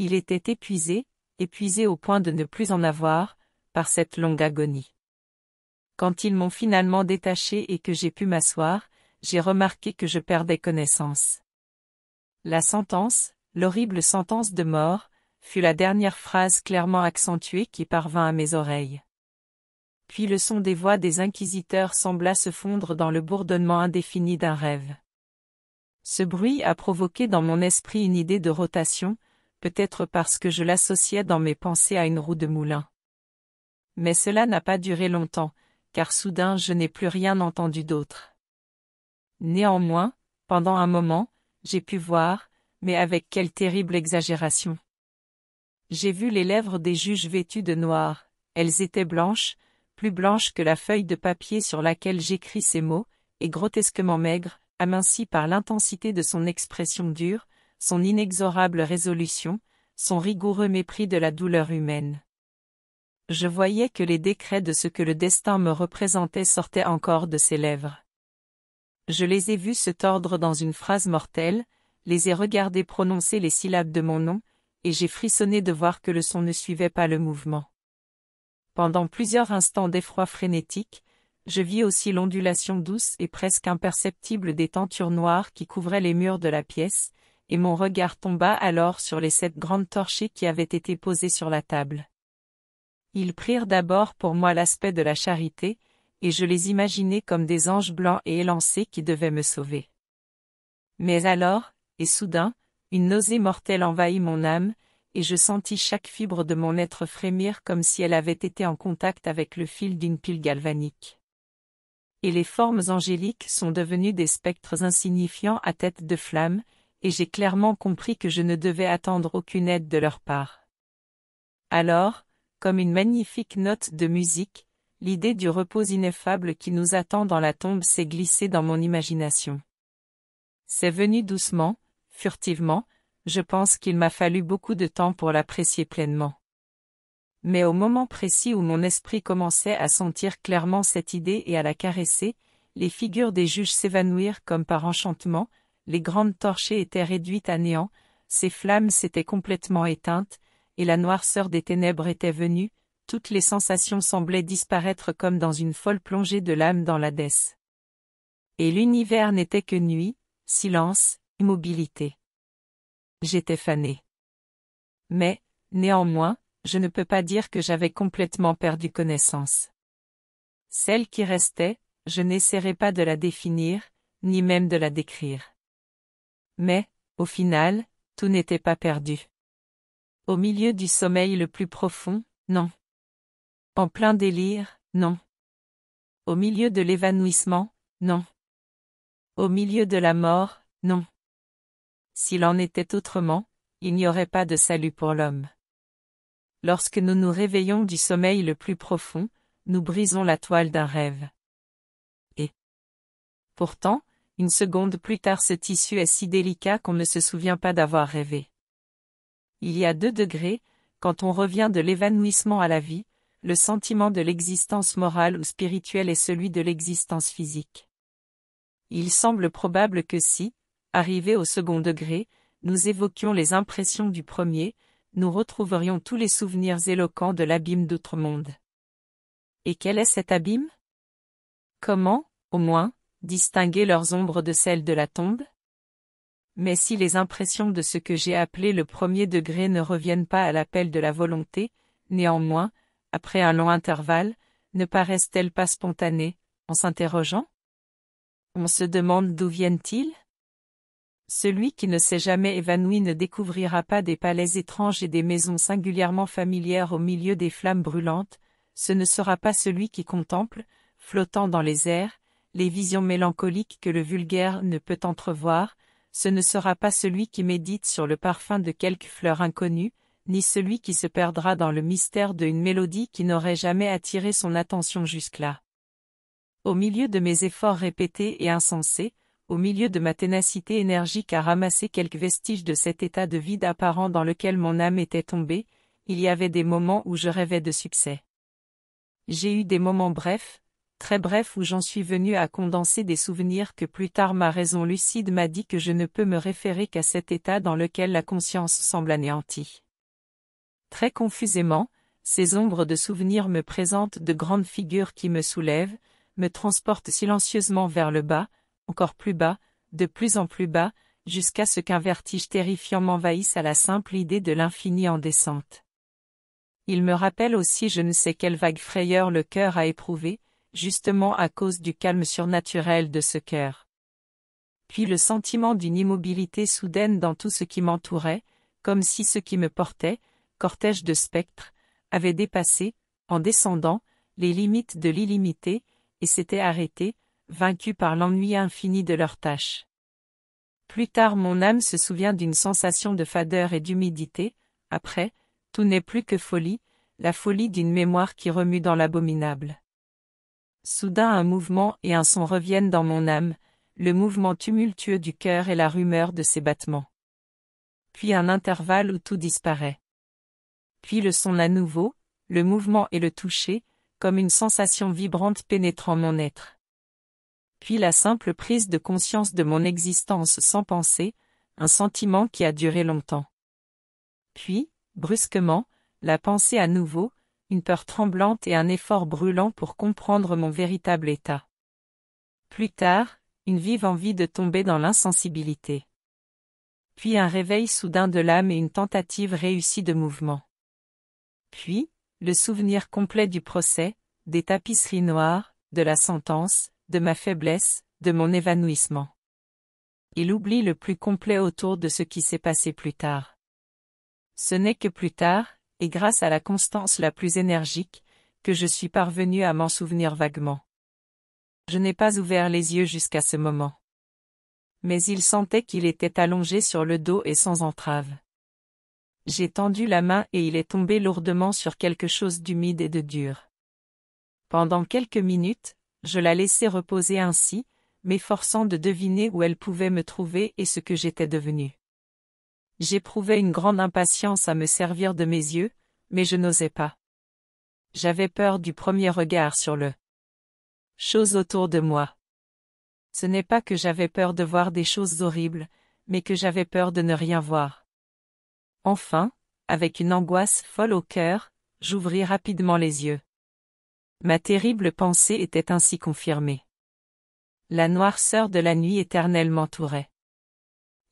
Il était épuisé, épuisé au point de ne plus en avoir, par cette longue agonie. Quand ils m'ont finalement détaché et que j'ai pu m'asseoir, j'ai remarqué que je perdais connaissance. La sentence, l'horrible sentence de mort, fut la dernière phrase clairement accentuée qui parvint à mes oreilles. Puis le son des voix des inquisiteurs sembla se fondre dans le bourdonnement indéfini d'un rêve. Ce bruit a provoqué dans mon esprit une idée de rotation, peut-être parce que je l'associais dans mes pensées à une roue de moulin. Mais cela n'a pas duré longtemps, car soudain je n'ai plus rien entendu d'autre. Néanmoins, pendant un moment, j'ai pu voir, mais avec quelle terrible exagération. J'ai vu les lèvres des juges vêtus de noir, elles étaient blanches, plus blanches que la feuille de papier sur laquelle j'écris ces mots, et grotesquement maigres, amincies par l'intensité de son expression dure, son inexorable résolution, son rigoureux mépris de la douleur humaine. Je voyais que les décrets de ce que le destin me représentait sortaient encore de ses lèvres. Je les ai vus se tordre dans une phrase mortelle, les ai regardés prononcer les syllabes de mon nom, et j'ai frissonné de voir que le son ne suivait pas le mouvement. Pendant plusieurs instants d'effroi frénétique, je vis aussi l'ondulation douce et presque imperceptible des tentures noires qui couvraient les murs de la pièce, et mon regard tomba alors sur les sept grandes torchées qui avaient été posées sur la table. Ils prirent d'abord pour moi l'aspect de la charité, et je les imaginais comme des anges blancs et élancés qui devaient me sauver. Mais alors, et soudain, une nausée mortelle envahit mon âme, et je sentis chaque fibre de mon être frémir comme si elle avait été en contact avec le fil d'une pile galvanique. Et les formes angéliques sont devenues des spectres insignifiants à tête de flamme, et j'ai clairement compris que je ne devais attendre aucune aide de leur part. Alors, comme une magnifique note de musique, l'idée du repos ineffable qui nous attend dans la tombe s'est glissée dans mon imagination. C'est venu doucement, furtivement, je pense qu'il m'a fallu beaucoup de temps pour l'apprécier pleinement. Mais au moment précis où mon esprit commençait à sentir clairement cette idée et à la caresser, les figures des juges s'évanouirent comme par enchantement, les grandes torchées étaient réduites à néant, ces flammes s'étaient complètement éteintes, et la noirceur des ténèbres était venue, toutes les sensations semblaient disparaître comme dans une folle plongée de l'âme dans l'Hadès. Et l'univers n'était que nuit, silence, immobilité. J'étais fané. Mais, néanmoins, je ne peux pas dire que j'avais complètement perdu connaissance. Celle qui restait, je n'essaierai pas de la définir, ni même de la décrire. Mais, au final, tout n'était pas perdu. Au milieu du sommeil le plus profond, non. En plein délire, non. Au milieu de l'évanouissement, non. Au milieu de la mort, non. S'il en était autrement, il n'y aurait pas de salut pour l'homme. Lorsque nous nous réveillons du sommeil le plus profond, nous brisons la toile d'un rêve. Et pourtant, une seconde plus tard ce tissu est si délicat qu'on ne se souvient pas d'avoir rêvé. Il y a deux degrés, quand on revient de l'évanouissement à la vie, le sentiment de l'existence morale ou spirituelle est celui de l'existence physique. Il semble probable que si, arrivé au second degré, nous évoquions les impressions du premier, nous retrouverions tous les souvenirs éloquents de l'abîme d'autre monde Et quel est cet abîme Comment, au moins, distinguer leurs ombres de celles de la tombe Mais si les impressions de ce que j'ai appelé le premier degré ne reviennent pas à l'appel de la volonté, néanmoins, après un long intervalle, ne paraissent-elles pas spontanées, en s'interrogeant On se demande d'où viennent-ils Celui qui ne s'est jamais évanoui ne découvrira pas des palais étranges et des maisons singulièrement familières au milieu des flammes brûlantes, ce ne sera pas celui qui contemple, flottant dans les airs, les visions mélancoliques que le vulgaire ne peut entrevoir, ce ne sera pas celui qui médite sur le parfum de quelque fleur inconnue, ni celui qui se perdra dans le mystère d'une mélodie qui n'aurait jamais attiré son attention jusque-là. Au milieu de mes efforts répétés et insensés, au milieu de ma ténacité énergique à ramasser quelques vestiges de cet état de vide apparent dans lequel mon âme était tombée, il y avait des moments où je rêvais de succès. J'ai eu des moments brefs, très bref où j'en suis venu à condenser des souvenirs que plus tard ma raison lucide m'a dit que je ne peux me référer qu'à cet état dans lequel la conscience semble anéantie. Très confusément, ces ombres de souvenirs me présentent de grandes figures qui me soulèvent, me transportent silencieusement vers le bas, encore plus bas, de plus en plus bas, jusqu'à ce qu'un vertige terrifiant m'envahisse à la simple idée de l'infini en descente. Il me rappelle aussi je ne sais quelle vague frayeur le cœur a éprouvé, justement à cause du calme surnaturel de ce cœur. Puis le sentiment d'une immobilité soudaine dans tout ce qui m'entourait, comme si ce qui me portait, cortège de spectres, avait dépassé, en descendant, les limites de l'illimité, et s'était arrêté, vaincu par l'ennui infini de leurs tâches. Plus tard mon âme se souvient d'une sensation de fadeur et d'humidité, après, tout n'est plus que folie, la folie d'une mémoire qui remue dans l'abominable. Soudain un mouvement et un son reviennent dans mon âme, le mouvement tumultueux du cœur et la rumeur de ses battements. Puis un intervalle où tout disparaît. Puis le son à nouveau, le mouvement et le toucher, comme une sensation vibrante pénétrant mon être. Puis la simple prise de conscience de mon existence sans pensée, un sentiment qui a duré longtemps. Puis, brusquement, la pensée à nouveau, une peur tremblante et un effort brûlant pour comprendre mon véritable état. Plus tard, une vive envie de tomber dans l'insensibilité. Puis un réveil soudain de l'âme et une tentative réussie de mouvement. Puis, le souvenir complet du procès, des tapisseries noires, de la sentence, de ma faiblesse, de mon évanouissement. Il oublie le plus complet autour de ce qui s'est passé plus tard. Ce n'est que plus tard, et grâce à la constance la plus énergique, que je suis parvenu à m'en souvenir vaguement. Je n'ai pas ouvert les yeux jusqu'à ce moment. Mais il sentait qu'il était allongé sur le dos et sans entrave. J'ai tendu la main et il est tombé lourdement sur quelque chose d'humide et de dur. Pendant quelques minutes, je la laissai reposer ainsi, m'efforçant de deviner où elle pouvait me trouver et ce que j'étais devenu. J'éprouvais une grande impatience à me servir de mes yeux, mais je n'osais pas. J'avais peur du premier regard sur le chose autour de moi. Ce n'est pas que j'avais peur de voir des choses horribles, mais que j'avais peur de ne rien voir. Enfin, avec une angoisse folle au cœur, j'ouvris rapidement les yeux. Ma terrible pensée était ainsi confirmée. La noirceur de la nuit éternelle m'entourait.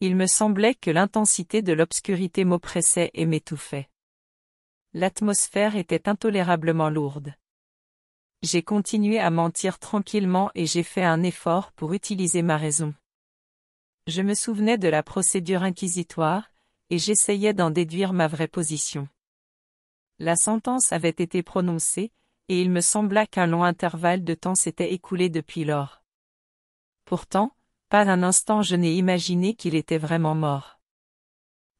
Il me semblait que l'intensité de l'obscurité m'oppressait et m'étouffait. L'atmosphère était intolérablement lourde. J'ai continué à mentir tranquillement et j'ai fait un effort pour utiliser ma raison. Je me souvenais de la procédure inquisitoire, et j'essayais d'en déduire ma vraie position. La sentence avait été prononcée, et il me sembla qu'un long intervalle de temps s'était écoulé depuis lors. Pourtant, pas un instant je n'ai imaginé qu'il était vraiment mort.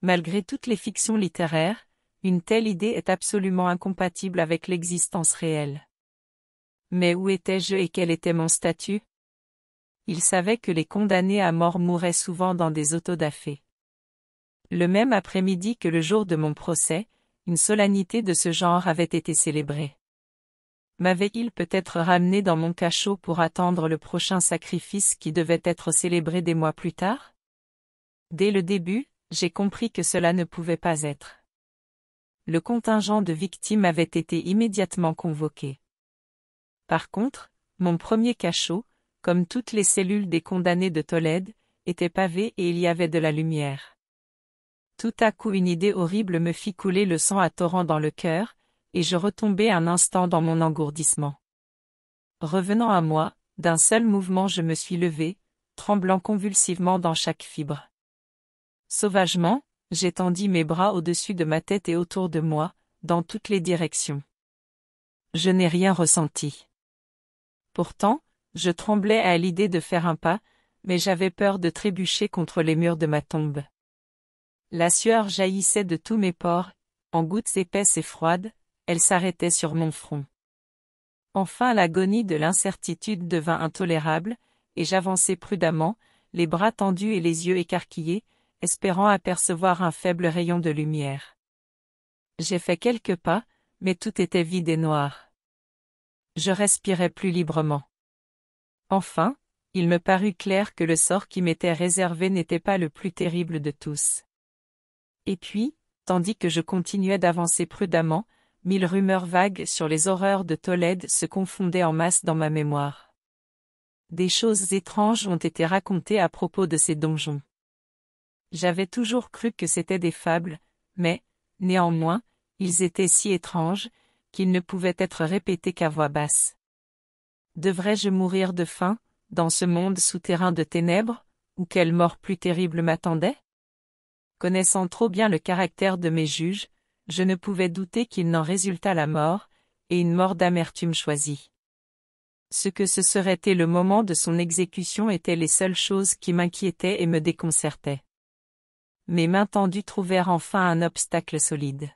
Malgré toutes les fictions littéraires, une telle idée est absolument incompatible avec l'existence réelle. Mais où étais-je et quel était mon statut Il savait que les condamnés à mort mouraient souvent dans des autodafés. Le même après-midi que le jour de mon procès, une solennité de ce genre avait été célébrée m'avait-il peut-être ramené dans mon cachot pour attendre le prochain sacrifice qui devait être célébré des mois plus tard Dès le début, j'ai compris que cela ne pouvait pas être. Le contingent de victimes avait été immédiatement convoqué. Par contre, mon premier cachot, comme toutes les cellules des condamnés de Tolède, était pavé et il y avait de la lumière. Tout à coup une idée horrible me fit couler le sang à torrents dans le cœur, et je retombai un instant dans mon engourdissement. Revenant à moi, d'un seul mouvement je me suis levé, tremblant convulsivement dans chaque fibre. Sauvagement, j'étendis mes bras au-dessus de ma tête et autour de moi, dans toutes les directions. Je n'ai rien ressenti. Pourtant, je tremblais à l'idée de faire un pas, mais j'avais peur de trébucher contre les murs de ma tombe. La sueur jaillissait de tous mes pores, en gouttes épaisses et froides, elle s'arrêtait sur mon front. Enfin l'agonie de l'incertitude devint intolérable, et j'avançai prudemment, les bras tendus et les yeux écarquillés, espérant apercevoir un faible rayon de lumière. J'ai fait quelques pas, mais tout était vide et noir. Je respirais plus librement. Enfin, il me parut clair que le sort qui m'était réservé n'était pas le plus terrible de tous. Et puis, tandis que je continuais d'avancer prudemment, mille rumeurs vagues sur les horreurs de Tolède se confondaient en masse dans ma mémoire. Des choses étranges ont été racontées à propos de ces donjons. J'avais toujours cru que c'était des fables, mais, néanmoins, ils étaient si étranges, qu'ils ne pouvaient être répétés qu'à voix basse. Devrais-je mourir de faim, dans ce monde souterrain de ténèbres, ou quelle mort plus terrible m'attendait Connaissant trop bien le caractère de mes juges, je ne pouvais douter qu'il n'en résultât la mort, et une mort d'amertume choisie. Ce que ce serait et le moment de son exécution étaient les seules choses qui m'inquiétaient et me déconcertaient. Mes mains tendues trouvèrent enfin un obstacle solide.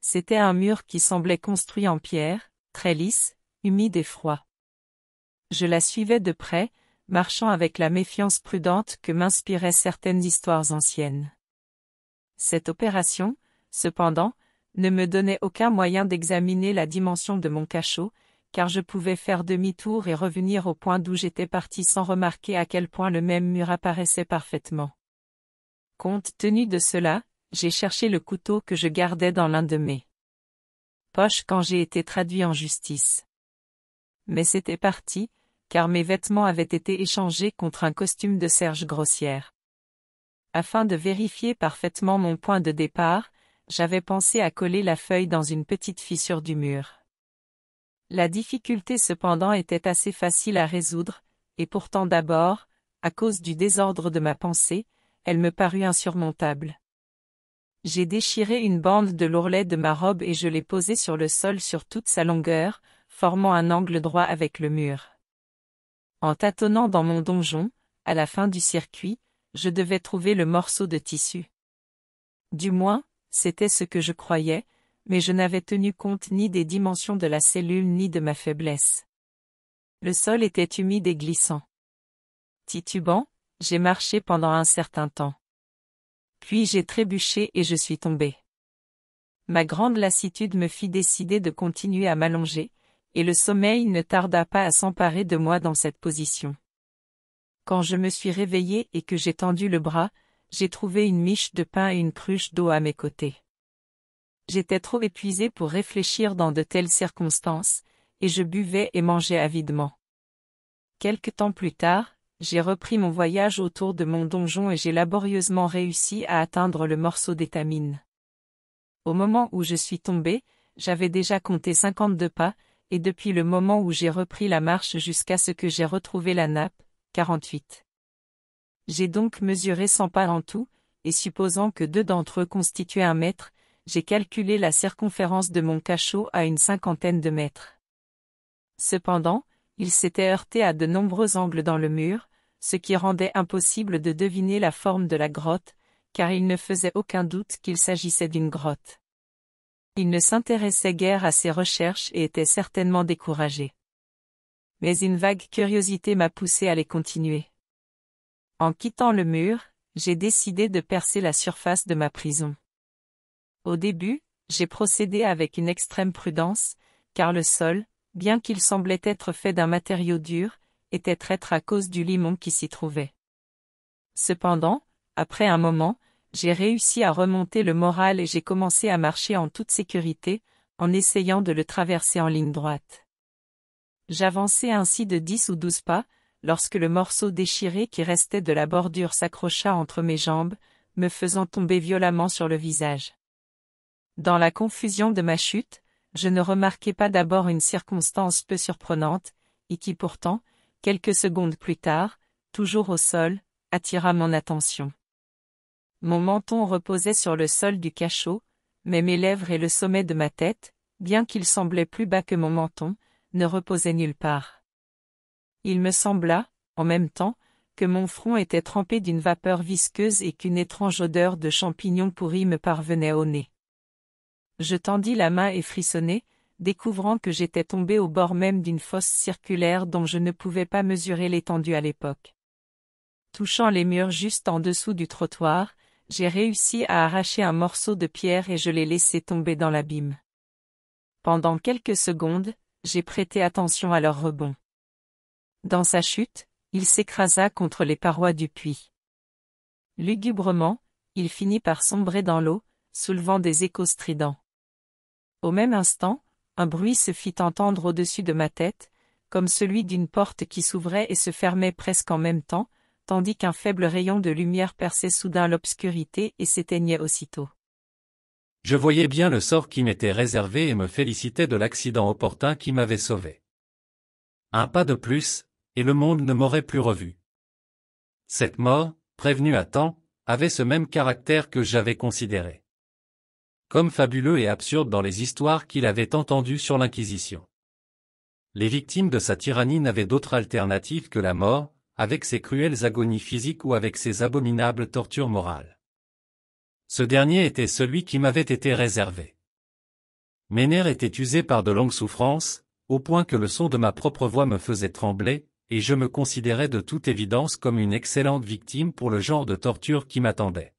C'était un mur qui semblait construit en pierre, très lisse, humide et froid. Je la suivais de près, marchant avec la méfiance prudente que m'inspiraient certaines histoires anciennes. Cette opération, cependant, ne me donnait aucun moyen d'examiner la dimension de mon cachot, car je pouvais faire demi-tour et revenir au point d'où j'étais parti sans remarquer à quel point le même mur apparaissait parfaitement. Compte tenu de cela, j'ai cherché le couteau que je gardais dans l'un de mes poches quand j'ai été traduit en justice. Mais c'était parti, car mes vêtements avaient été échangés contre un costume de serge grossière. Afin de vérifier parfaitement mon point de départ, j'avais pensé à coller la feuille dans une petite fissure du mur. La difficulté cependant était assez facile à résoudre, et pourtant d'abord, à cause du désordre de ma pensée, elle me parut insurmontable. J'ai déchiré une bande de l'ourlet de ma robe et je l'ai posée sur le sol sur toute sa longueur, formant un angle droit avec le mur. En tâtonnant dans mon donjon, à la fin du circuit, je devais trouver le morceau de tissu. Du moins, c'était ce que je croyais, mais je n'avais tenu compte ni des dimensions de la cellule ni de ma faiblesse. Le sol était humide et glissant. Titubant, j'ai marché pendant un certain temps. Puis j'ai trébuché et je suis tombé. Ma grande lassitude me fit décider de continuer à m'allonger, et le sommeil ne tarda pas à s'emparer de moi dans cette position. Quand je me suis réveillé et que j'ai tendu le bras, j'ai trouvé une miche de pain et une cruche d'eau à mes côtés. J'étais trop épuisé pour réfléchir dans de telles circonstances, et je buvais et mangeais avidement. Quelque temps plus tard, j'ai repris mon voyage autour de mon donjon et j'ai laborieusement réussi à atteindre le morceau d'étamine. Au moment où je suis tombé, j'avais déjà compté 52 pas, et depuis le moment où j'ai repris la marche jusqu'à ce que j'ai retrouvé la nappe, 48. J'ai donc mesuré cent pas en tout, et supposant que deux d'entre eux constituaient un mètre, j'ai calculé la circonférence de mon cachot à une cinquantaine de mètres. Cependant, il s'était heurté à de nombreux angles dans le mur, ce qui rendait impossible de deviner la forme de la grotte, car il ne faisait aucun doute qu'il s'agissait d'une grotte. Il ne s'intéressait guère à ses recherches et était certainement découragé. Mais une vague curiosité m'a poussé à les continuer. En quittant le mur, j'ai décidé de percer la surface de ma prison. Au début, j'ai procédé avec une extrême prudence, car le sol, bien qu'il semblait être fait d'un matériau dur, était traître à cause du limon qui s'y trouvait. Cependant, après un moment, j'ai réussi à remonter le moral et j'ai commencé à marcher en toute sécurité, en essayant de le traverser en ligne droite. J'avançais ainsi de dix ou douze pas, lorsque le morceau déchiré qui restait de la bordure s'accrocha entre mes jambes, me faisant tomber violemment sur le visage. Dans la confusion de ma chute, je ne remarquai pas d'abord une circonstance peu surprenante, et qui pourtant, quelques secondes plus tard, toujours au sol, attira mon attention. Mon menton reposait sur le sol du cachot, mais mes lèvres et le sommet de ma tête, bien qu'ils semblaient plus bas que mon menton, ne reposaient nulle part. Il me sembla, en même temps, que mon front était trempé d'une vapeur visqueuse et qu'une étrange odeur de champignons pourris me parvenait au nez. Je tendis la main et frissonnai, découvrant que j'étais tombé au bord même d'une fosse circulaire dont je ne pouvais pas mesurer l'étendue à l'époque. Touchant les murs juste en dessous du trottoir, j'ai réussi à arracher un morceau de pierre et je l'ai laissé tomber dans l'abîme. Pendant quelques secondes, j'ai prêté attention à leur rebond. Dans sa chute, il s'écrasa contre les parois du puits. Lugubrement, il finit par sombrer dans l'eau, soulevant des échos stridents. Au même instant, un bruit se fit entendre au-dessus de ma tête, comme celui d'une porte qui s'ouvrait et se fermait presque en même temps, tandis qu'un faible rayon de lumière perçait soudain l'obscurité et s'éteignait aussitôt. Je voyais bien le sort qui m'était réservé et me félicitais de l'accident opportun qui m'avait sauvé. Un pas de plus, et le monde ne m'aurait plus revu. Cette mort, prévenue à temps, avait ce même caractère que j'avais considéré comme fabuleux et absurde dans les histoires qu'il avait entendues sur l'Inquisition. Les victimes de sa tyrannie n'avaient d'autre alternative que la mort, avec ses cruelles agonies physiques ou avec ses abominables tortures morales. Ce dernier était celui qui m'avait été réservé. Mes nerfs étaient usés par de longues souffrances, au point que le son de ma propre voix me faisait trembler, et je me considérais de toute évidence comme une excellente victime pour le genre de torture qui m'attendait.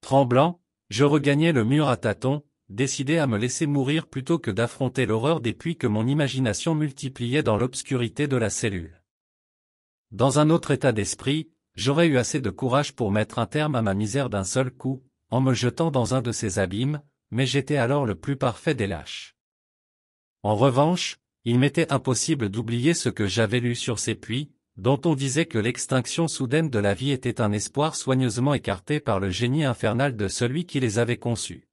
Tremblant, je regagnais le mur à tâtons, décidé à me laisser mourir plutôt que d'affronter l'horreur des puits que mon imagination multipliait dans l'obscurité de la cellule. Dans un autre état d'esprit, j'aurais eu assez de courage pour mettre un terme à ma misère d'un seul coup, en me jetant dans un de ces abîmes, mais j'étais alors le plus parfait des lâches. En revanche, il m'était impossible d'oublier ce que j'avais lu sur ces puits, dont on disait que l'extinction soudaine de la vie était un espoir soigneusement écarté par le génie infernal de celui qui les avait conçus.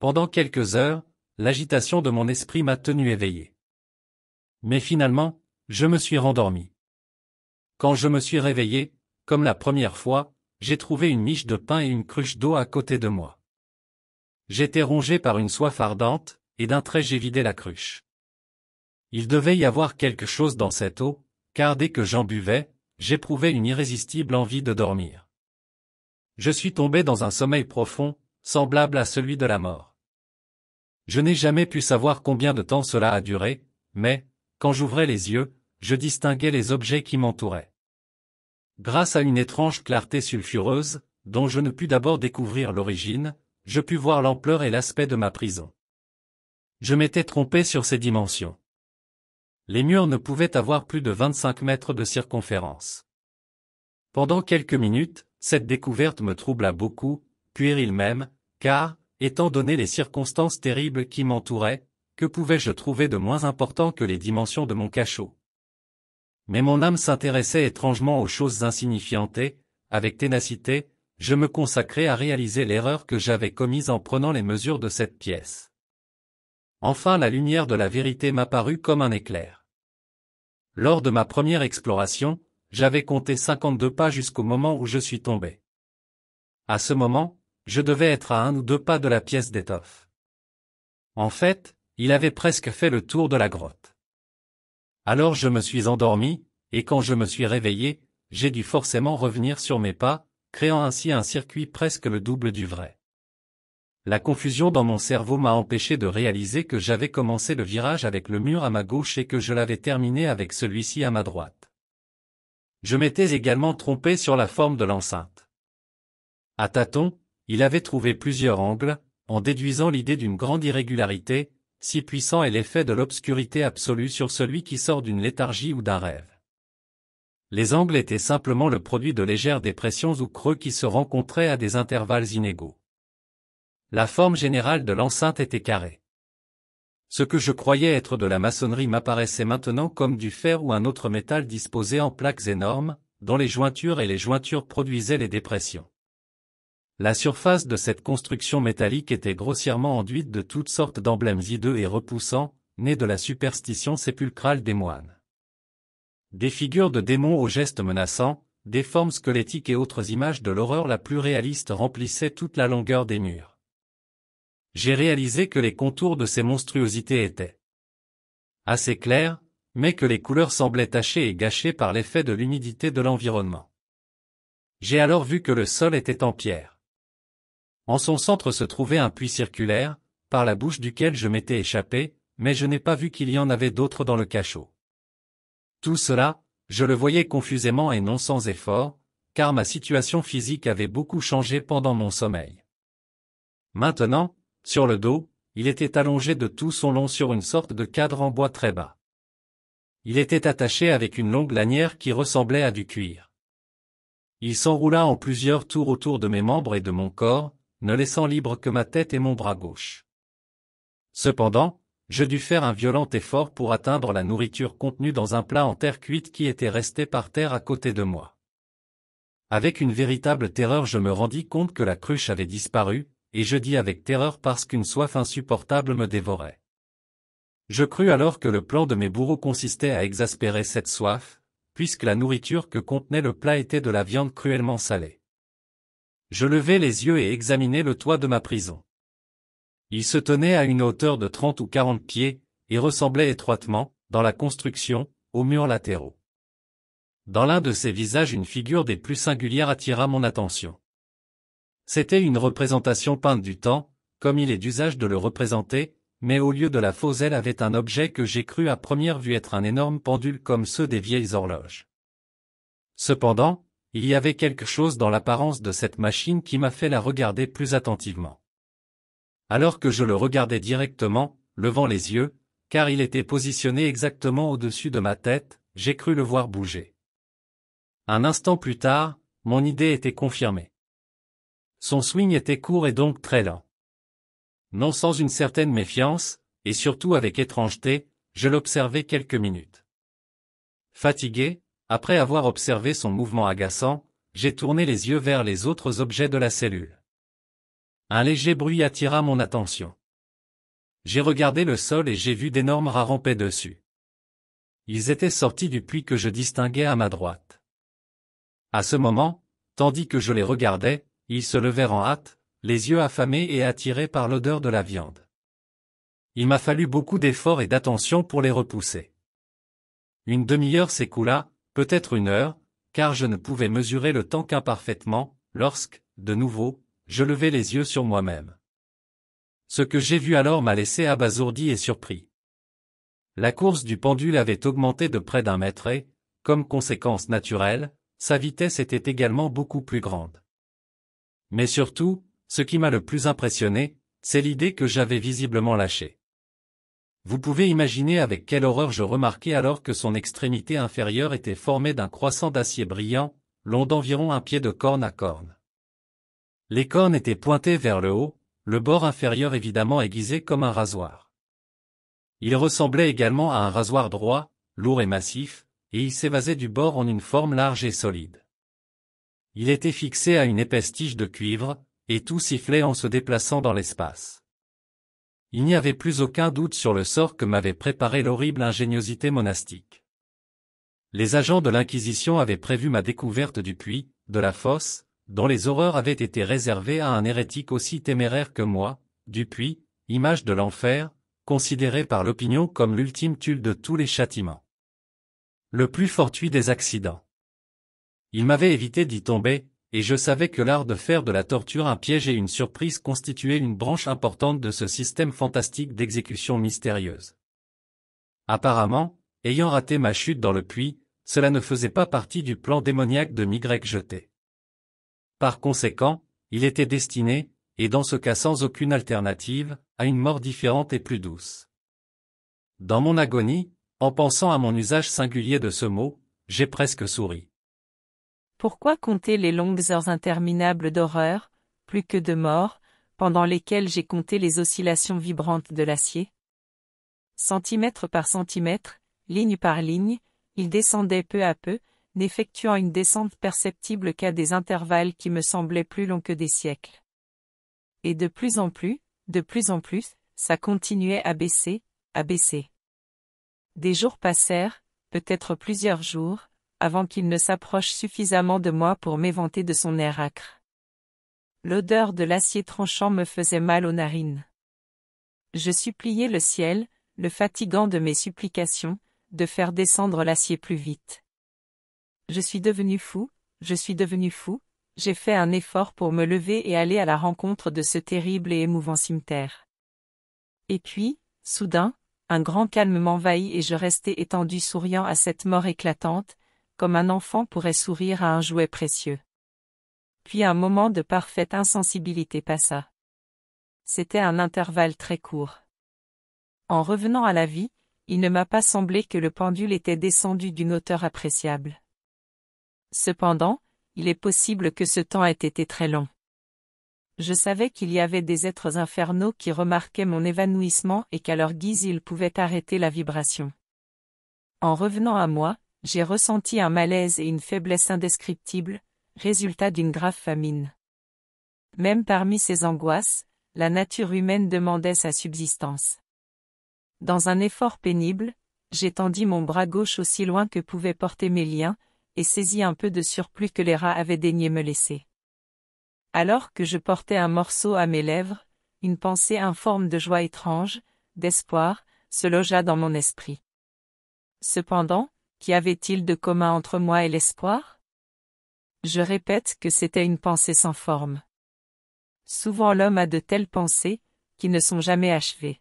Pendant quelques heures, l'agitation de mon esprit m'a tenu éveillé. Mais finalement, je me suis rendormi. Quand je me suis réveillé, comme la première fois, j'ai trouvé une miche de pain et une cruche d'eau à côté de moi. J'étais rongé par une soif ardente, et d'un trait j'ai vidé la cruche. Il devait y avoir quelque chose dans cette eau, car dès que j'en buvais, j'éprouvais une irrésistible envie de dormir. Je suis tombé dans un sommeil profond, semblable à celui de la mort. Je n'ai jamais pu savoir combien de temps cela a duré, mais, quand j'ouvrais les yeux, je distinguais les objets qui m'entouraient. Grâce à une étrange clarté sulfureuse, dont je ne pus d'abord découvrir l'origine, je pus voir l'ampleur et l'aspect de ma prison. Je m'étais trompé sur ses dimensions. Les murs ne pouvaient avoir plus de 25 mètres de circonférence. Pendant quelques minutes, cette découverte me troubla beaucoup, il même, car, étant donné les circonstances terribles qui m'entouraient, que pouvais-je trouver de moins important que les dimensions de mon cachot Mais mon âme s'intéressait étrangement aux choses insignifiantes et, avec ténacité, je me consacrais à réaliser l'erreur que j'avais commise en prenant les mesures de cette pièce. Enfin la lumière de la vérité m'apparut comme un éclair. Lors de ma première exploration, j'avais compté 52 pas jusqu'au moment où je suis tombé. À ce moment, je devais être à un ou deux pas de la pièce d'étoffe. En fait, il avait presque fait le tour de la grotte. Alors je me suis endormi, et quand je me suis réveillé, j'ai dû forcément revenir sur mes pas, créant ainsi un circuit presque le double du vrai. La confusion dans mon cerveau m'a empêché de réaliser que j'avais commencé le virage avec le mur à ma gauche et que je l'avais terminé avec celui-ci à ma droite. Je m'étais également trompé sur la forme de l'enceinte. À tâtons, il avait trouvé plusieurs angles, en déduisant l'idée d'une grande irrégularité, si puissant est l'effet de l'obscurité absolue sur celui qui sort d'une léthargie ou d'un rêve. Les angles étaient simplement le produit de légères dépressions ou creux qui se rencontraient à des intervalles inégaux. La forme générale de l'enceinte était carrée. Ce que je croyais être de la maçonnerie m'apparaissait maintenant comme du fer ou un autre métal disposé en plaques énormes, dont les jointures et les jointures produisaient les dépressions. La surface de cette construction métallique était grossièrement enduite de toutes sortes d'emblèmes hideux et repoussants, nés de la superstition sépulcrale des moines. Des figures de démons aux gestes menaçants, des formes squelettiques et autres images de l'horreur la plus réaliste remplissaient toute la longueur des murs j'ai réalisé que les contours de ces monstruosités étaient assez clairs, mais que les couleurs semblaient tachées et gâchées par l'effet de l'humidité de l'environnement. J'ai alors vu que le sol était en pierre. En son centre se trouvait un puits circulaire, par la bouche duquel je m'étais échappé, mais je n'ai pas vu qu'il y en avait d'autres dans le cachot. Tout cela, je le voyais confusément et non sans effort, car ma situation physique avait beaucoup changé pendant mon sommeil. Maintenant, sur le dos, il était allongé de tout son long sur une sorte de cadre en bois très bas. Il était attaché avec une longue lanière qui ressemblait à du cuir. Il s'enroula en plusieurs tours autour de mes membres et de mon corps, ne laissant libre que ma tête et mon bras gauche. Cependant, je dus faire un violent effort pour atteindre la nourriture contenue dans un plat en terre cuite qui était resté par terre à côté de moi. Avec une véritable terreur je me rendis compte que la cruche avait disparu, et je dis avec terreur parce qu'une soif insupportable me dévorait. Je crus alors que le plan de mes bourreaux consistait à exaspérer cette soif, puisque la nourriture que contenait le plat était de la viande cruellement salée. Je levai les yeux et examinai le toit de ma prison. Il se tenait à une hauteur de trente ou quarante pieds, et ressemblait étroitement, dans la construction, aux murs latéraux. Dans l'un de ses visages une figure des plus singulières attira mon attention. C'était une représentation peinte du temps, comme il est d'usage de le représenter, mais au lieu de la fausse aile avait un objet que j'ai cru à première vue être un énorme pendule comme ceux des vieilles horloges. Cependant, il y avait quelque chose dans l'apparence de cette machine qui m'a fait la regarder plus attentivement. Alors que je le regardais directement, levant les yeux, car il était positionné exactement au-dessus de ma tête, j'ai cru le voir bouger. Un instant plus tard, mon idée était confirmée. Son swing était court et donc très lent. Non sans une certaine méfiance, et surtout avec étrangeté, je l'observais quelques minutes. Fatigué, après avoir observé son mouvement agaçant, j'ai tourné les yeux vers les autres objets de la cellule. Un léger bruit attira mon attention. J'ai regardé le sol et j'ai vu d'énormes rats ramper dessus. Ils étaient sortis du puits que je distinguais à ma droite. À ce moment, tandis que je les regardais, ils se levèrent en hâte, les yeux affamés et attirés par l'odeur de la viande. Il m'a fallu beaucoup d'efforts et d'attention pour les repousser. Une demi-heure s'écoula, peut-être une heure, car je ne pouvais mesurer le temps qu'imparfaitement, lorsque, de nouveau, je levai les yeux sur moi-même. Ce que j'ai vu alors m'a laissé abasourdi et surpris. La course du pendule avait augmenté de près d'un mètre et, comme conséquence naturelle, sa vitesse était également beaucoup plus grande. Mais surtout, ce qui m'a le plus impressionné, c'est l'idée que j'avais visiblement lâchée. Vous pouvez imaginer avec quelle horreur je remarquai alors que son extrémité inférieure était formée d'un croissant d'acier brillant, long d'environ un pied de corne à corne. Les cornes étaient pointées vers le haut, le bord inférieur évidemment aiguisé comme un rasoir. Il ressemblait également à un rasoir droit, lourd et massif, et il s'évasait du bord en une forme large et solide. Il était fixé à une épaisse tige de cuivre, et tout sifflait en se déplaçant dans l'espace. Il n'y avait plus aucun doute sur le sort que m'avait préparé l'horrible ingéniosité monastique. Les agents de l'Inquisition avaient prévu ma découverte du puits, de la fosse, dont les horreurs avaient été réservées à un hérétique aussi téméraire que moi, du puits, image de l'enfer, considéré par l'opinion comme l'ultime tulle de tous les châtiments. Le plus fortuit des accidents. Il m'avait évité d'y tomber, et je savais que l'art de faire de la torture un piège et une surprise constituait une branche importante de ce système fantastique d'exécution mystérieuse. Apparemment, ayant raté ma chute dans le puits, cela ne faisait pas partie du plan démoniaque de Migrec jeté. Par conséquent, il était destiné, et dans ce cas sans aucune alternative, à une mort différente et plus douce. Dans mon agonie, en pensant à mon usage singulier de ce mot, j'ai presque souri. Pourquoi compter les longues heures interminables d'horreur, plus que de mort, pendant lesquelles j'ai compté les oscillations vibrantes de l'acier Centimètre par centimètre, ligne par ligne, il descendait peu à peu, n'effectuant une descente perceptible qu'à des intervalles qui me semblaient plus longs que des siècles. Et de plus en plus, de plus en plus, ça continuait à baisser, à baisser. Des jours passèrent, peut-être plusieurs jours, avant qu'il ne s'approche suffisamment de moi pour m'éventer de son air âcre. L'odeur de l'acier tranchant me faisait mal aux narines. Je suppliais le ciel, le fatigant de mes supplications, de faire descendre l'acier plus vite. Je suis devenu fou, je suis devenu fou, j'ai fait un effort pour me lever et aller à la rencontre de ce terrible et émouvant cimetière. Et puis, soudain, un grand calme m'envahit et je restai étendu souriant à cette mort éclatante, comme un enfant pourrait sourire à un jouet précieux. Puis un moment de parfaite insensibilité passa. C'était un intervalle très court. En revenant à la vie, il ne m'a pas semblé que le pendule était descendu d'une hauteur appréciable. Cependant, il est possible que ce temps ait été très long. Je savais qu'il y avait des êtres infernaux qui remarquaient mon évanouissement et qu'à leur guise ils pouvaient arrêter la vibration. En revenant à moi, j'ai ressenti un malaise et une faiblesse indescriptibles, résultat d'une grave famine. Même parmi ces angoisses, la nature humaine demandait sa subsistance. Dans un effort pénible, j'étendis mon bras gauche aussi loin que pouvaient porter mes liens, et saisis un peu de surplus que les rats avaient daigné me laisser. Alors que je portais un morceau à mes lèvres, une pensée informe de joie étrange, d'espoir, se logea dans mon esprit. Cependant, qu'y avait-il de commun entre moi et l'espoir Je répète que c'était une pensée sans forme. Souvent l'homme a de telles pensées, qui ne sont jamais achevées.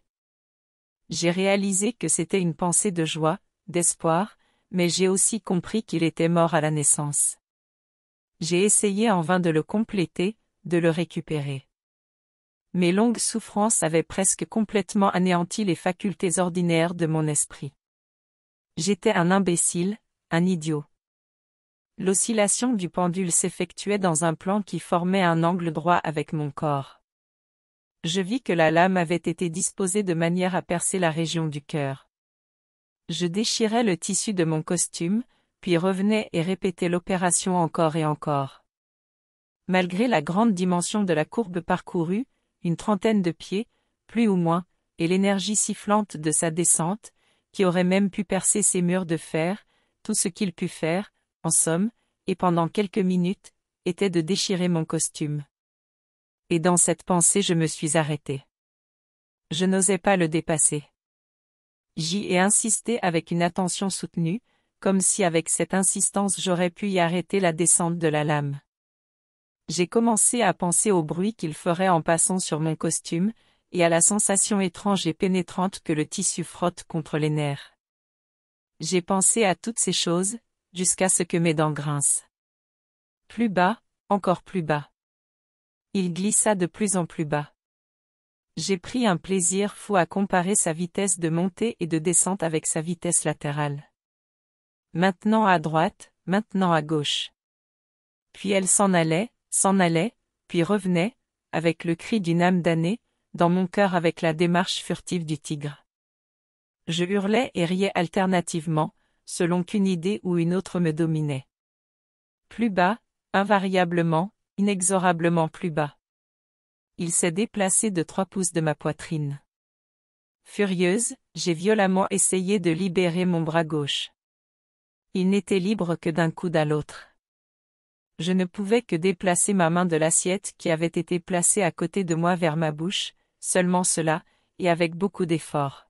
J'ai réalisé que c'était une pensée de joie, d'espoir, mais j'ai aussi compris qu'il était mort à la naissance. J'ai essayé en vain de le compléter, de le récupérer. Mes longues souffrances avaient presque complètement anéanti les facultés ordinaires de mon esprit. J'étais un imbécile, un idiot. L'oscillation du pendule s'effectuait dans un plan qui formait un angle droit avec mon corps. Je vis que la lame avait été disposée de manière à percer la région du cœur. Je déchirais le tissu de mon costume, puis revenais et répétais l'opération encore et encore. Malgré la grande dimension de la courbe parcourue, une trentaine de pieds, plus ou moins, et l'énergie sifflante de sa descente, qui aurait même pu percer ses murs de fer, tout ce qu'il put faire, en somme, et pendant quelques minutes, était de déchirer mon costume. Et dans cette pensée je me suis arrêté. Je n'osais pas le dépasser. J'y ai insisté avec une attention soutenue, comme si avec cette insistance j'aurais pu y arrêter la descente de la lame. J'ai commencé à penser au bruit qu'il ferait en passant sur mon costume, et à la sensation étrange et pénétrante que le tissu frotte contre les nerfs. J'ai pensé à toutes ces choses, jusqu'à ce que mes dents grincent. Plus bas, encore plus bas. Il glissa de plus en plus bas. J'ai pris un plaisir fou à comparer sa vitesse de montée et de descente avec sa vitesse latérale. Maintenant à droite, maintenant à gauche. Puis elle s'en allait, s'en allait, puis revenait, avec le cri d'une âme damnée, dans mon cœur avec la démarche furtive du tigre. Je hurlais et riais alternativement, selon qu'une idée ou une autre me dominait. Plus bas, invariablement, inexorablement plus bas. Il s'est déplacé de trois pouces de ma poitrine. Furieuse, j'ai violemment essayé de libérer mon bras gauche. Il n'était libre que d'un coude à l'autre. Je ne pouvais que déplacer ma main de l'assiette qui avait été placée à côté de moi vers ma bouche, seulement cela, et avec beaucoup d'efforts.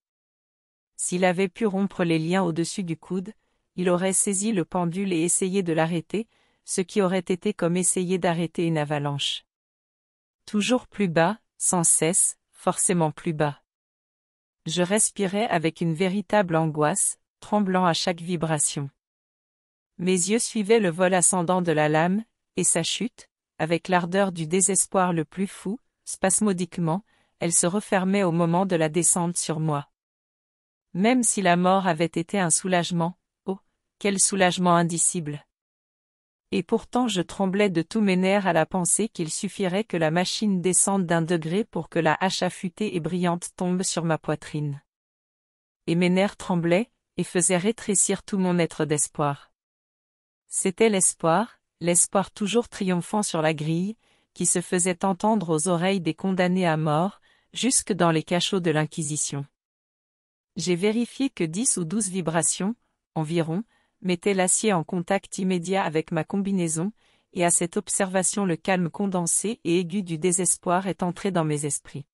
S'il avait pu rompre les liens au-dessus du coude, il aurait saisi le pendule et essayé de l'arrêter, ce qui aurait été comme essayer d'arrêter une avalanche. Toujours plus bas, sans cesse, forcément plus bas. Je respirais avec une véritable angoisse, tremblant à chaque vibration. Mes yeux suivaient le vol ascendant de la lame, et sa chute, avec l'ardeur du désespoir le plus fou, spasmodiquement, elle se refermait au moment de la descente sur moi. Même si la mort avait été un soulagement, oh, quel soulagement indicible. Et pourtant je tremblais de tous mes nerfs à la pensée qu'il suffirait que la machine descende d'un degré pour que la hache affûtée et brillante tombe sur ma poitrine. Et mes nerfs tremblaient, et faisaient rétrécir tout mon être d'espoir. C'était l'espoir, l'espoir toujours triomphant sur la grille, qui se faisait entendre aux oreilles des condamnés à mort, jusque dans les cachots de l'Inquisition. J'ai vérifié que dix ou douze vibrations, environ, mettaient l'acier en contact immédiat avec ma combinaison, et à cette observation le calme condensé et aigu du désespoir est entré dans mes esprits.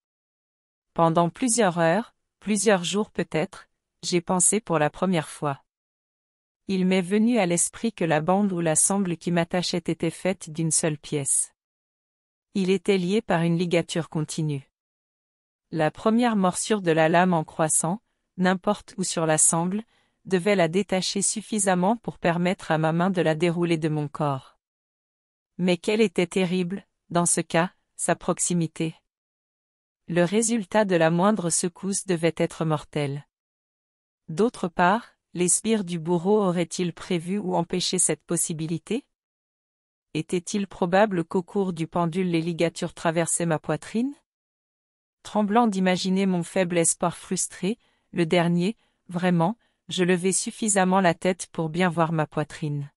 Pendant plusieurs heures, plusieurs jours peut-être, j'ai pensé pour la première fois. Il m'est venu à l'esprit que la bande ou la sangle qui m'attachait était faite d'une seule pièce. Il était lié par une ligature continue. La première morsure de la lame en croissant, n'importe où sur la sangle, devait la détacher suffisamment pour permettre à ma main de la dérouler de mon corps. Mais quelle était terrible, dans ce cas, sa proximité. Le résultat de la moindre secousse devait être mortel. D'autre part, les spires du bourreau auraient-ils prévu ou empêché cette possibilité Était-il probable qu'au cours du pendule les ligatures traversaient ma poitrine tremblant d'imaginer mon faible espoir frustré, le dernier, vraiment, je levai suffisamment la tête pour bien voir ma poitrine.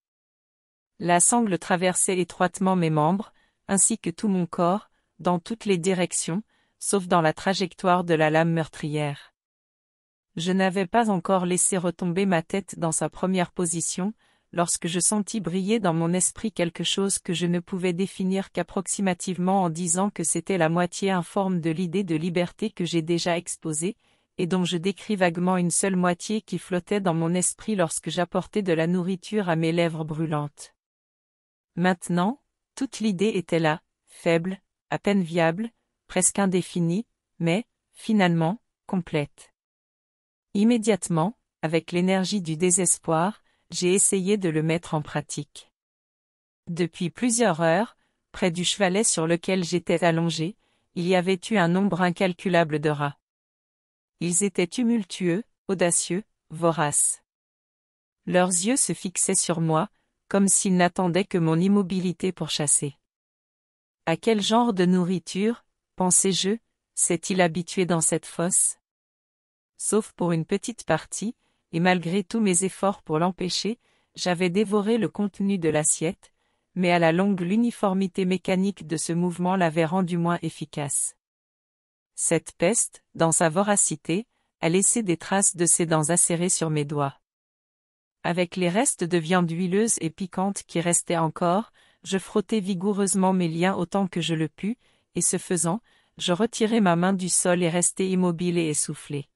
La sangle traversait étroitement mes membres, ainsi que tout mon corps, dans toutes les directions, sauf dans la trajectoire de la lame meurtrière. Je n'avais pas encore laissé retomber ma tête dans sa première position, lorsque je sentis briller dans mon esprit quelque chose que je ne pouvais définir qu'approximativement en disant que c'était la moitié informe de l'idée de liberté que j'ai déjà exposée, et dont je décris vaguement une seule moitié qui flottait dans mon esprit lorsque j'apportais de la nourriture à mes lèvres brûlantes. Maintenant, toute l'idée était là, faible, à peine viable, presque indéfinie, mais, finalement, complète. Immédiatement, avec l'énergie du désespoir, j'ai essayé de le mettre en pratique. Depuis plusieurs heures, près du chevalet sur lequel j'étais allongé, il y avait eu un nombre incalculable de rats. Ils étaient tumultueux, audacieux, voraces. Leurs yeux se fixaient sur moi, comme s'ils n'attendaient que mon immobilité pour chasser. À quel genre de nourriture, pensais-je, s'est-il habitué dans cette fosse Sauf pour une petite partie, et malgré tous mes efforts pour l'empêcher, j'avais dévoré le contenu de l'assiette, mais à la longue l'uniformité mécanique de ce mouvement l'avait rendu moins efficace. Cette peste, dans sa voracité, a laissé des traces de ses dents acérées sur mes doigts. Avec les restes de viande huileuse et piquante qui restaient encore, je frottais vigoureusement mes liens autant que je le pus, et ce faisant, je retirai ma main du sol et restai immobile et essoufflé.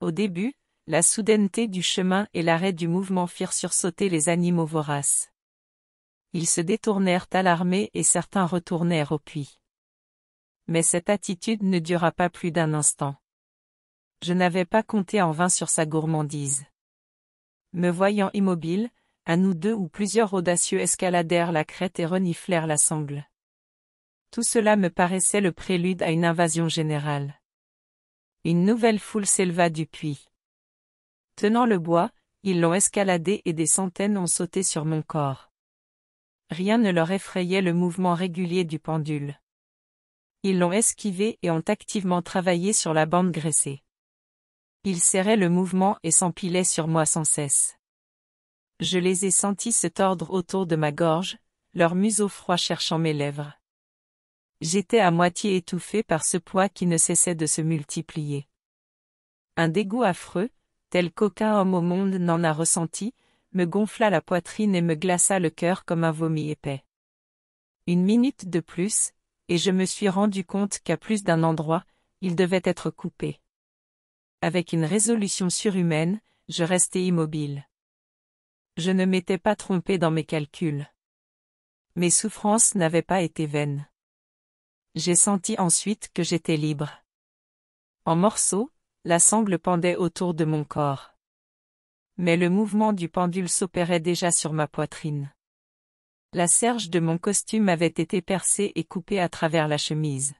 Au début, la soudaineté du chemin et l'arrêt du mouvement firent sursauter les animaux voraces. Ils se détournèrent alarmés et certains retournèrent au puits. Mais cette attitude ne dura pas plus d'un instant. Je n'avais pas compté en vain sur sa gourmandise. Me voyant immobile, un ou deux ou plusieurs audacieux escaladèrent la crête et reniflèrent la sangle. Tout cela me paraissait le prélude à une invasion générale. Une nouvelle foule s'éleva du puits. Tenant le bois, ils l'ont escaladé et des centaines ont sauté sur mon corps. Rien ne leur effrayait le mouvement régulier du pendule. Ils l'ont esquivé et ont activement travaillé sur la bande graissée. Ils serraient le mouvement et s'empilaient sur moi sans cesse. Je les ai sentis se tordre autour de ma gorge, leur museau froid cherchant mes lèvres. J'étais à moitié étouffé par ce poids qui ne cessait de se multiplier. Un dégoût affreux, tel qu'aucun homme au monde n'en a ressenti, me gonfla la poitrine et me glaça le cœur comme un vomi épais. Une minute de plus, et je me suis rendu compte qu'à plus d'un endroit, il devait être coupé. Avec une résolution surhumaine, je restai immobile. Je ne m'étais pas trompé dans mes calculs. Mes souffrances n'avaient pas été vaines. J'ai senti ensuite que j'étais libre. En morceaux, la sangle pendait autour de mon corps. Mais le mouvement du pendule s'opérait déjà sur ma poitrine. La serge de mon costume avait été percée et coupée à travers la chemise.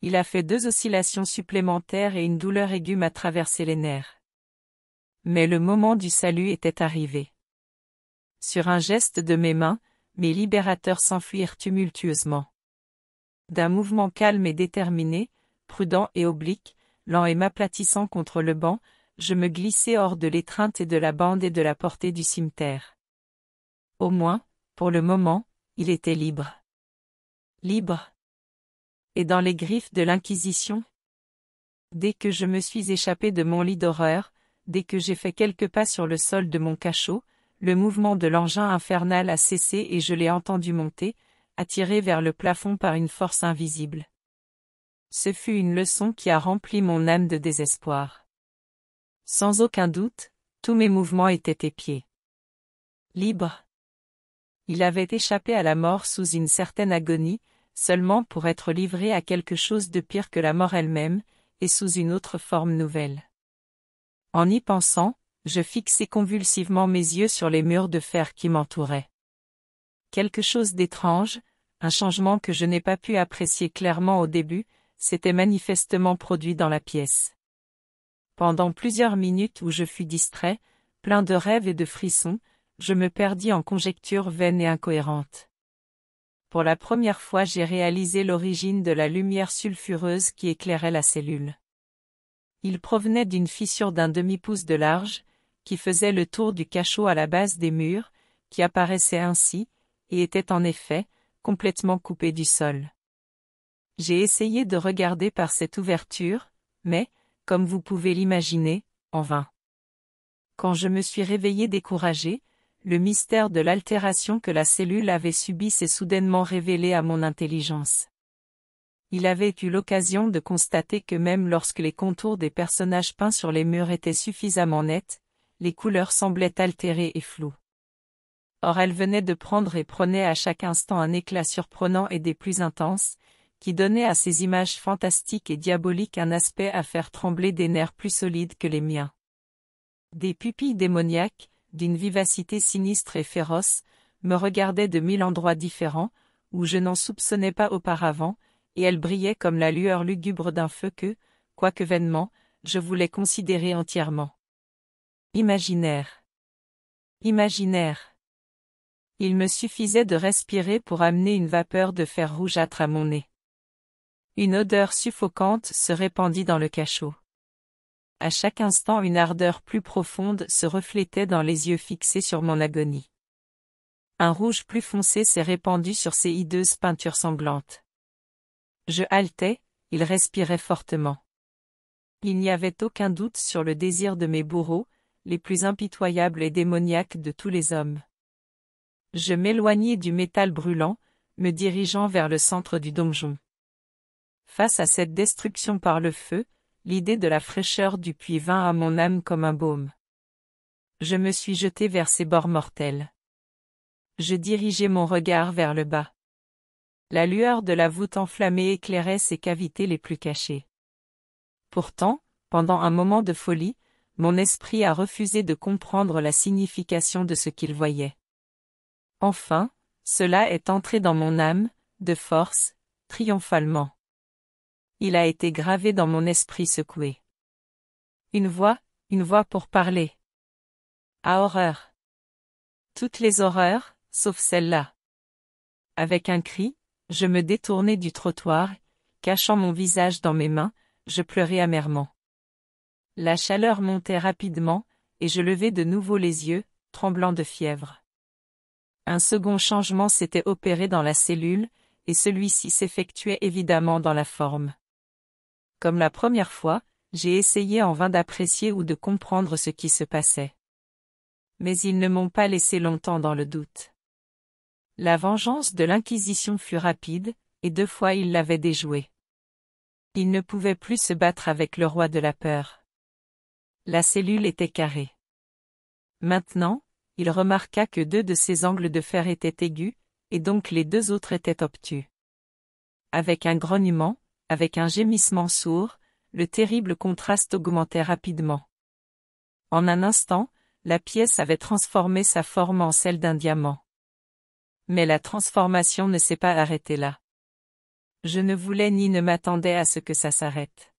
Il a fait deux oscillations supplémentaires et une douleur aiguë m'a traversé les nerfs. Mais le moment du salut était arrivé. Sur un geste de mes mains, mes libérateurs s'enfuirent tumultueusement. D'un mouvement calme et déterminé, prudent et oblique, lent et m'aplatissant contre le banc, je me glissais hors de l'étreinte et de la bande et de la portée du cimetière. Au moins, pour le moment, il était libre. Libre. Et dans les griffes de l'Inquisition Dès que je me suis échappé de mon lit d'horreur, dès que j'ai fait quelques pas sur le sol de mon cachot, le mouvement de l'engin infernal a cessé et je l'ai entendu monter, attiré vers le plafond par une force invisible. Ce fut une leçon qui a rempli mon âme de désespoir. Sans aucun doute, tous mes mouvements étaient épiés. Libre. Il avait échappé à la mort sous une certaine agonie, seulement pour être livré à quelque chose de pire que la mort elle-même, et sous une autre forme nouvelle. En y pensant, je fixai convulsivement mes yeux sur les murs de fer qui m'entouraient. Quelque chose d'étrange, un changement que je n'ai pas pu apprécier clairement au début, c'était manifestement produit dans la pièce. Pendant plusieurs minutes où je fus distrait, plein de rêves et de frissons, je me perdis en conjectures vaines et incohérentes. Pour la première fois j'ai réalisé l'origine de la lumière sulfureuse qui éclairait la cellule. Il provenait d'une fissure d'un demi-pouce de large, qui faisait le tour du cachot à la base des murs, qui apparaissait ainsi, et était en effet, complètement coupée du sol. J'ai essayé de regarder par cette ouverture, mais, comme vous pouvez l'imaginer, en vain. Quand je me suis réveillé découragé, le mystère de l'altération que la cellule avait subie s'est soudainement révélé à mon intelligence. Il avait eu l'occasion de constater que même lorsque les contours des personnages peints sur les murs étaient suffisamment nets, les couleurs semblaient altérées et floues. Or elles venaient de prendre et prenaient à chaque instant un éclat surprenant et des plus intenses, qui donnait à ces images fantastiques et diaboliques un aspect à faire trembler des nerfs plus solides que les miens. Des pupilles démoniaques, d'une vivacité sinistre et féroce, me regardaient de mille endroits différents, où je n'en soupçonnais pas auparavant, et elles brillaient comme la lueur lugubre d'un feu que, quoique vainement, je voulais considérer entièrement. Imaginaire. Imaginaire. Il me suffisait de respirer pour amener une vapeur de fer rougeâtre à mon nez. Une odeur suffocante se répandit dans le cachot. À chaque instant une ardeur plus profonde se reflétait dans les yeux fixés sur mon agonie. Un rouge plus foncé s'est répandu sur ces hideuses peintures sanglantes. Je haletais, il respirait fortement. Il n'y avait aucun doute sur le désir de mes bourreaux, les plus impitoyables et démoniaques de tous les hommes. Je m'éloignai du métal brûlant, me dirigeant vers le centre du donjon. Face à cette destruction par le feu, l'idée de la fraîcheur du puits vint à mon âme comme un baume. Je me suis jeté vers ses bords mortels. Je dirigeais mon regard vers le bas. La lueur de la voûte enflammée éclairait ses cavités les plus cachées. Pourtant, pendant un moment de folie, mon esprit a refusé de comprendre la signification de ce qu'il voyait. Enfin, cela est entré dans mon âme, de force, triomphalement il a été gravé dans mon esprit secoué. Une voix, une voix pour parler. À horreur. Toutes les horreurs, sauf celle-là. Avec un cri, je me détournai du trottoir, cachant mon visage dans mes mains, je pleurai amèrement. La chaleur montait rapidement, et je levai de nouveau les yeux, tremblant de fièvre. Un second changement s'était opéré dans la cellule, et celui-ci s'effectuait évidemment dans la forme. Comme la première fois, j'ai essayé en vain d'apprécier ou de comprendre ce qui se passait. Mais ils ne m'ont pas laissé longtemps dans le doute. La vengeance de l'Inquisition fut rapide, et deux fois ils l'avaient déjouée. Ils ne pouvaient plus se battre avec le roi de la peur. La cellule était carrée. Maintenant, il remarqua que deux de ses angles de fer étaient aigus, et donc les deux autres étaient obtus. Avec un grognement, avec un gémissement sourd, le terrible contraste augmentait rapidement. En un instant, la pièce avait transformé sa forme en celle d'un diamant. Mais la transformation ne s'est pas arrêtée là. Je ne voulais ni ne m'attendais à ce que ça s'arrête.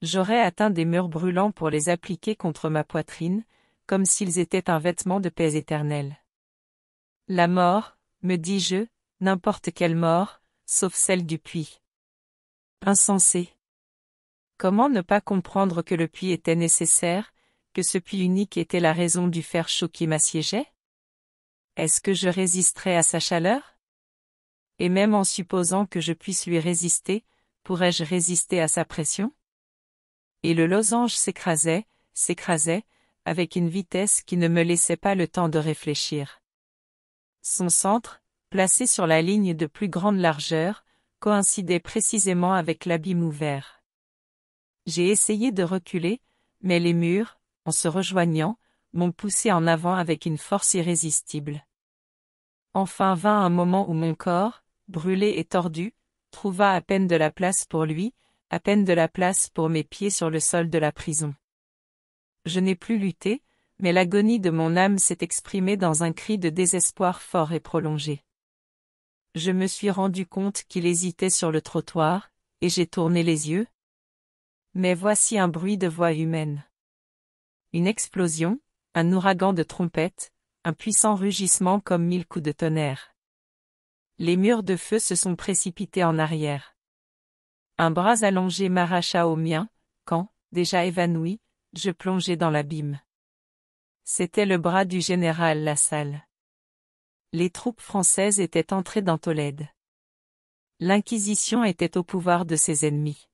J'aurais atteint des murs brûlants pour les appliquer contre ma poitrine, comme s'ils étaient un vêtement de paix éternelle. La mort, me dis-je, n'importe quelle mort, sauf celle du puits. Insensé. Comment ne pas comprendre que le puits était nécessaire, que ce puits unique était la raison du fer chaud qui m'assiégeait Est-ce que je résisterais à sa chaleur Et même en supposant que je puisse lui résister, pourrais-je résister à sa pression Et le losange s'écrasait, s'écrasait, avec une vitesse qui ne me laissait pas le temps de réfléchir. Son centre, placé sur la ligne de plus grande largeur, coïncidait précisément avec l'abîme ouvert. J'ai essayé de reculer, mais les murs, en se rejoignant, m'ont poussé en avant avec une force irrésistible. Enfin vint un moment où mon corps, brûlé et tordu, trouva à peine de la place pour lui, à peine de la place pour mes pieds sur le sol de la prison. Je n'ai plus lutté, mais l'agonie de mon âme s'est exprimée dans un cri de désespoir fort et prolongé. Je me suis rendu compte qu'il hésitait sur le trottoir, et j'ai tourné les yeux. Mais voici un bruit de voix humaine. Une explosion, un ouragan de trompettes, un puissant rugissement comme mille coups de tonnerre. Les murs de feu se sont précipités en arrière. Un bras allongé m'arracha au mien, quand, déjà évanoui, je plongeai dans l'abîme. C'était le bras du général Lassalle les troupes françaises étaient entrées dans Tolède. L'Inquisition était au pouvoir de ses ennemis.